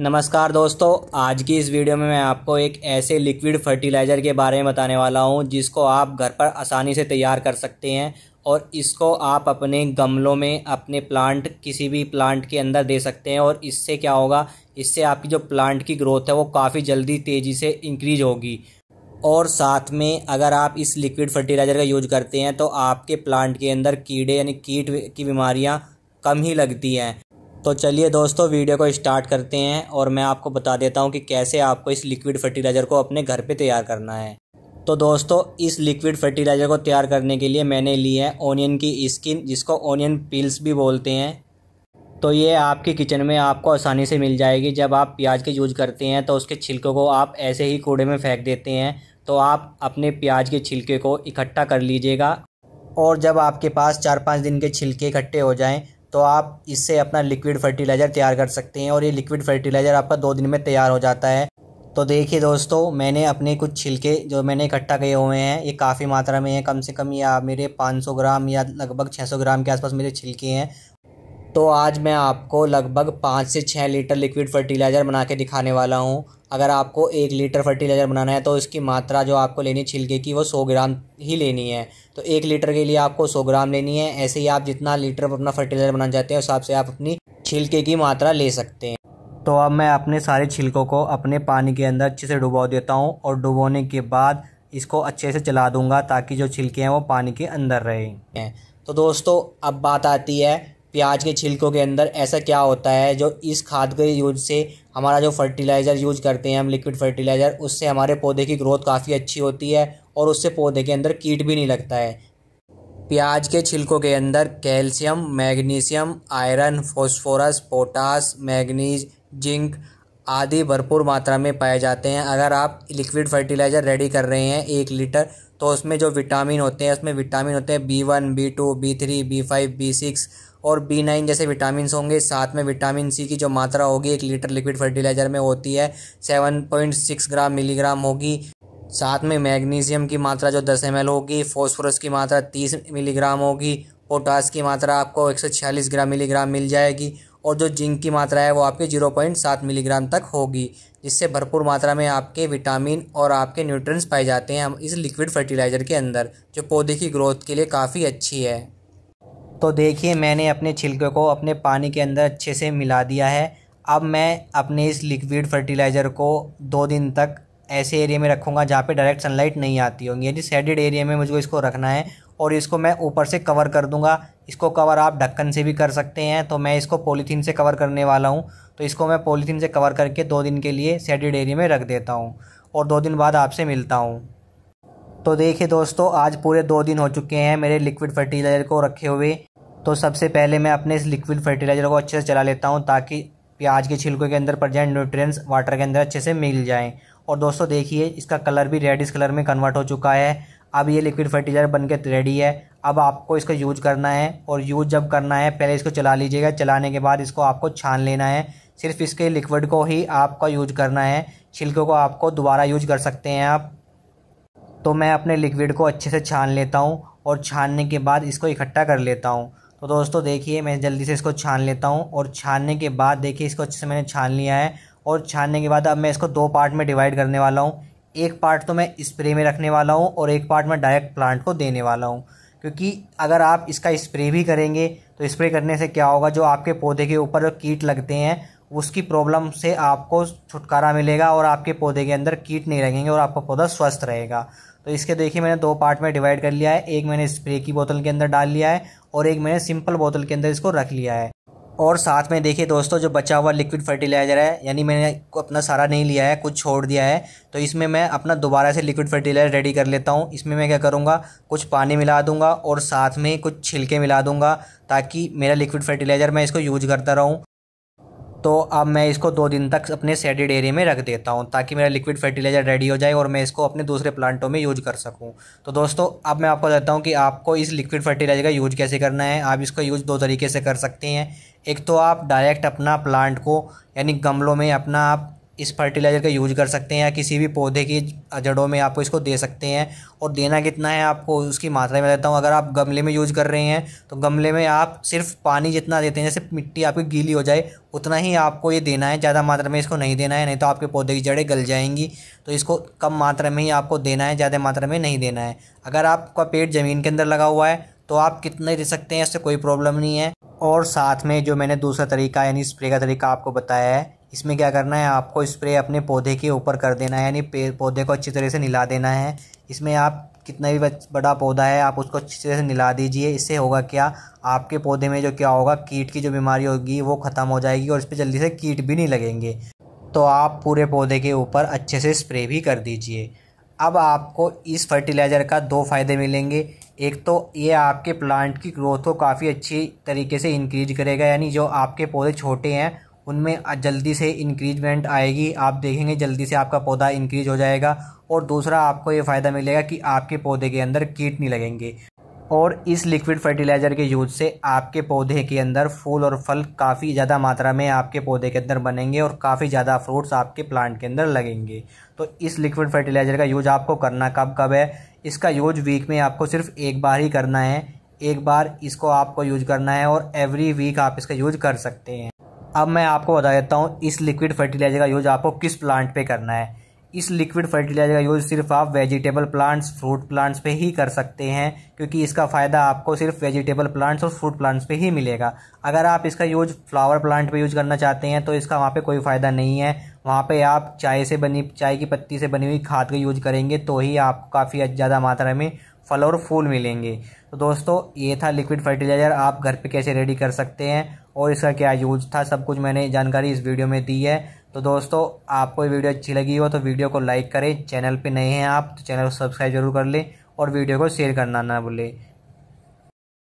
नमस्कार दोस्तों आज की इस वीडियो में मैं आपको एक ऐसे लिक्विड फर्टिलाइज़र के बारे में बताने वाला हूं जिसको आप घर पर आसानी से तैयार कर सकते हैं और इसको आप अपने गमलों में अपने प्लांट किसी भी प्लांट के अंदर दे सकते हैं और इससे क्या होगा इससे आपकी जो प्लांट की ग्रोथ है वो काफ़ी जल्दी तेज़ी से इंक्रीज होगी और साथ में अगर आप इस लिक्विड फर्टिलाइज़र का यूज करते हैं तो आपके प्लांट के अंदर कीड़े यानी कीट की बीमारियाँ कम ही लगती हैं तो चलिए दोस्तों वीडियो को स्टार्ट करते हैं और मैं आपको बता देता हूँ कि कैसे आपको इस लिक्विड फर्टिलाइज़र को अपने घर पे तैयार करना है तो दोस्तों इस लिक्विड फर्टिलाइज़र को तैयार करने के लिए मैंने ली है ओनियन की स्किन जिसको ओनियन पील्स भी बोलते हैं तो ये आपके किचन में आपको आसानी से मिल जाएगी जब आप प्याज के यूज करते हैं तो उसके छिलकों को आप ऐसे ही कूड़े में फेंक देते हैं तो आप अपने प्याज के छिलके को इकट्ठा कर लीजिएगा और जब आपके पास चार पाँच दिन के छिलके इकट्ठे हो जाएं तो आप इससे अपना लिक्विड फर्टिलाइज़र तैयार कर सकते हैं और ये लिक्विड फर्टिलाइज़र आपका दो दिन में तैयार हो जाता है तो देखिए दोस्तों मैंने अपने कुछ छिलके जो मैंने इकट्ठा किए हुए हैं ये काफ़ी मात्रा में हैं कम से कम या मेरे 500 ग्राम या लगभग 600 ग्राम के आसपास मेरे छिलके हैं तो आज मैं आपको लगभग पाँच से छः लीटर लिक्विड फर्टिलाइज़र बना के दिखाने वाला हूँ अगर आपको एक लीटर फर्टिलाइज़र बनाना है तो इसकी मात्रा जो आपको लेनी छिलके की वो सौ ग्राम ही लेनी है तो एक लीटर के लिए आपको सौ ग्राम लेनी है ऐसे ही आप जितना लीटर अपना फर्टिलाइज़र बनाना चाहते हैं उस हिसाब से आप अपनी छिलके की मात्रा ले सकते हैं तो अब मैं अपने सारे छिलकों को अपने पानी के अंदर अच्छे से डुबो देता हूँ और डुबोने के बाद इसको अच्छे से चला दूँगा ताकि जो छिलके हैं वो पानी के अंदर रहें तो दोस्तों अब बात आती है प्याज के छिलकों के अंदर ऐसा क्या होता है जो इस खाद के यूज से हमारा जो फर्टिलाइज़र यूज करते हैं हम लिक्विड फर्टिलाइज़र उससे हमारे पौधे की ग्रोथ काफ़ी अच्छी होती है और उससे पौधे के अंदर कीट भी नहीं लगता है प्याज के छिलकों के अंदर calcium magnesium iron phosphorus potash manganese zinc आदि भरपूर मात्रा में पाए जाते हैं अगर आप लिक्विड फर्टिलाइज़र रेडी कर रहे हैं एक लीटर तो उसमें जो विटामिन होते हैं उसमें विटामिन होते हैं B one B two B three B five B six और बी नाइन जैसे विटामिन होंगे साथ में विटामिन सी की जो मात्रा होगी एक लीटर लिक्विड फर्टिलाइज़र में होती है seven point six gram milligram होगी साथ में मैग्नीशियम की मात्रा जो दस एम होगी फॉस्फोरस की मात्रा तीस मिलीग्राम होगी पोटास की मात्रा आपको एक सौ छियालीस ग्राम मिलीग्राम मिल जाएगी और जो जिंक की मात्रा है वो आपके जीरो पॉइंट सात मिलीग्राम तक होगी जिससे भरपूर मात्रा में आपके विटामिन और आपके न्यूट्रंस पाए जाते हैं इस लिक्विड फर्टिलाइज़र के अंदर जो पौधे की ग्रोथ के लिए काफ़ी अच्छी है तो देखिए मैंने अपने छिलके को अपने पानी के अंदर अच्छे से मिला दिया है अब मैं अपने इस लिक्विड फर्टिलाइज़र को दो दिन तक ऐसे एरिया में रखूँगा जहाँ पे डायरेक्ट सनलाइट नहीं आती होगी यानी सैडेड एरिया में मुझको इसको रखना है और इसको मैं ऊपर से कवर कर दूँगा इसको कवर आप ढक्कन से भी कर सकते हैं तो मैं इसको पॉलीथीन से कवर करने वाला हूँ तो इसको मैं पॉलीथीन से कवर करके दो दिन के लिए सेडेड एरिया में रख देता हूँ और दो दिन बाद आपसे मिलता हूँ तो देखिए दोस्तों आज पूरे दो दिन हो चुके हैं मेरे लिक्विड फर्टिलाइज़र को रखे हुए तो सबसे पहले मैं अपने इस लिक्विड फर्टिलाइज़र को अच्छे से चला लेता हूँ ताकि प्याज के छिलकों के अंदर प्रजेंट न्यूट्रिएंट्स वाटर के अंदर अच्छे से मिल जाएं और दोस्तों देखिए इसका कलर भी रेडिश कलर में कन्वर्ट हो चुका है अब ये लिक्विड फर्टिलाइज़र बन के रेडी है अब आपको इसका यूज करना है और यूज जब करना है पहले इसको चला लीजिएगा चलाने के बाद इसको आपको छान लेना है सिर्फ इसके लिक्विड को ही आपका यूज करना है छिलके को आपको दोबारा यूज कर सकते हैं आप तो मैं अपने लिक्विड को अच्छे से छान लेता हूँ और छानने के बाद इसको इकट्ठा कर लेता हूँ तो दोस्तों देखिए मैं जल्दी से इसको छान लेता हूँ और छानने के बाद देखिए इसको अच्छे से मैंने छान लिया है और छानने के बाद अब मैं इसको दो पार्ट में डिवाइड करने वाला हूँ एक पार्ट तो मैं स्प्रे में रखने वाला हूँ और एक पार्ट मैं डायरेक्ट प्लांट को देने वाला हूँ क्योंकि अगर आप इसका स्प्रे भी करेंगे तो स्प्रे करने से क्या होगा जो आपके पौधे के ऊपर कीट लगते हैं उसकी प्रॉब्लम से आपको छुटकारा मिलेगा और आपके पौधे के अंदर कीट नहीं लगेंगे और आपका पौधा स्वस्थ रहेगा तो इसके देखिए मैंने दो पार्ट में डिवाइड कर लिया है एक मैंने स्प्रे की बोतल के अंदर डाल लिया है और एक मैंने सिंपल बोतल के अंदर इसको रख लिया है और साथ में देखिए दोस्तों जो बचा हुआ लिक्विड फर्टिलाइज़र है यानी मैंने अपना सारा नहीं लिया है कुछ छोड़ दिया है तो इसमें मैं अपना दोबारा से लिक्विड फर्टिलाइज़र रेडी कर लेता हूँ इसमें मैं क्या करूँगा कुछ पानी मिला दूँगा और साथ में कुछ छिलके मिला दूँगा ताकि मेरा लिक्विड फर्टिलाइज़र मैं इसको यूज करता रहूँ तो अब मैं इसको दो दिन तक अपने सेडेड एरिया में रख देता हूँ ताकि मेरा लिक्विड फर्टिलाइज़र रेडी हो जाए और मैं इसको अपने दूसरे प्लांटों में यूज कर सकूँ तो दोस्तों अब मैं आपको बताता हूँ कि आपको इस लिक्विड फर्टिलाइज़र का यूज कैसे करना है आप इसका यूज दो तरीके से कर सकते हैं एक तो आप डायरेक्ट अपना प्लांट को यानी गमलों में अपना आप इस फर्टिलाइज़र का यूज कर सकते हैं या किसी भी पौधे की जड़ों में आपको इसको दे सकते हैं और देना कितना है आपको उसकी मात्रा में देता हूँ अगर आप गमले में यूज कर रहे हैं तो गमले में आप सिर्फ पानी जितना देते हैं जैसे मिट्टी आपकी गीली हो जाए उतना ही आपको ये देना है ज़्यादा मात्रा में इसको नहीं देना है नहीं तो आपके पौधे की जड़ें गल जाएंगी तो इसको कम मात्रा में ही आपको देना है ज़्यादा मात्रा में नहीं देना है अगर आपका पेड़ ज़मीन के अंदर लगा हुआ है तो आप कितने दे सकते हैं इससे कोई प्रॉब्लम नहीं है और साथ में जो मैंने दूसरा तरीका यानी स्प्रे का तरीका आपको बताया है इसमें क्या करना है आपको स्प्रे अपने पौधे के ऊपर कर देना है यानी पौधे को अच्छी तरह से निला देना है इसमें आप कितना भी बड़ा पौधा है आप उसको अच्छी तरह से निला दीजिए इससे होगा क्या आपके पौधे में जो क्या होगा कीट की जो बीमारी होगी वो ख़त्म हो जाएगी और इस पर जल्दी से कीट भी नहीं लगेंगे तो आप पूरे पौधे के ऊपर अच्छे से स्प्रे भी कर दीजिए अब आपको इस फर्टिलाइज़र का दो फायदे मिलेंगे एक तो ये आपके प्लांट की ग्रोथ को काफ़ी अच्छी तरीके से इंक्रीज करेगा यानी जो आपके पौधे छोटे हैं उनमें जल्दी से इंक्रीजमेंट आएगी आप देखेंगे जल्दी से आपका पौधा इंक्रीज हो जाएगा और दूसरा आपको ये फ़ायदा मिलेगा कि आपके पौधे के अंदर कीट नहीं लगेंगे और इस लिक्विड फर्टिलाइज़र के यूज से आपके पौधे के अंदर फूल और फल काफ़ी ज़्यादा मात्रा में आपके पौधे के अंदर बनेंगे और काफ़ी ज़्यादा फ्रूट्स आपके प्लांट के अंदर लगेंगे तो इस लिक्विड फर्टिलाइज़र का यूज आपको करना कब कब है इसका यूज वीक में आपको सिर्फ एक बार ही करना है एक बार इसको आपको यूज करना है और एवरी वीक आप इसका यूज कर सकते हैं अब मैं आपको बता देता हूँ इस लिक्विड फर्टिलाइजर का यूज़ आपको किस प्लांट पे करना है इस लिक्विड फर्टिलाइजर का यूज़ सिर्फ आप वेजिटेबल प्लांट्स फ्रूट प्लांट्स पे ही कर सकते हैं क्योंकि इसका फ़ायदा आपको सिर्फ वेजिटेबल प्लांट्स और फ्रूट प्लांट्स पे ही मिलेगा अगर आप इसका यूज फ्लावर प्लांट पे यूज करना चाहते हैं तो इसका वहाँ पे कोई फ़ायदा नहीं है वहाँ पे आप चाय से बनी चाय की पत्ती से बनी हुई खाद का यूज करेंगे तो ही आप काफ़ी ज़्यादा मात्रा में फल और फूल मिलेंगे तो दोस्तों ये था लिक्विड फर्टिलाइज़र आप घर पे कैसे रेडी कर सकते हैं और इसका क्या यूज था सब कुछ मैंने जानकारी इस वीडियो में दी है तो दोस्तों आपको ये वीडियो अच्छी लगी हो तो वीडियो को लाइक करें चैनल पे नए हैं आप तो चैनल को सब्सक्राइब जरूर कर लें और वीडियो को शेयर करना ना भूलें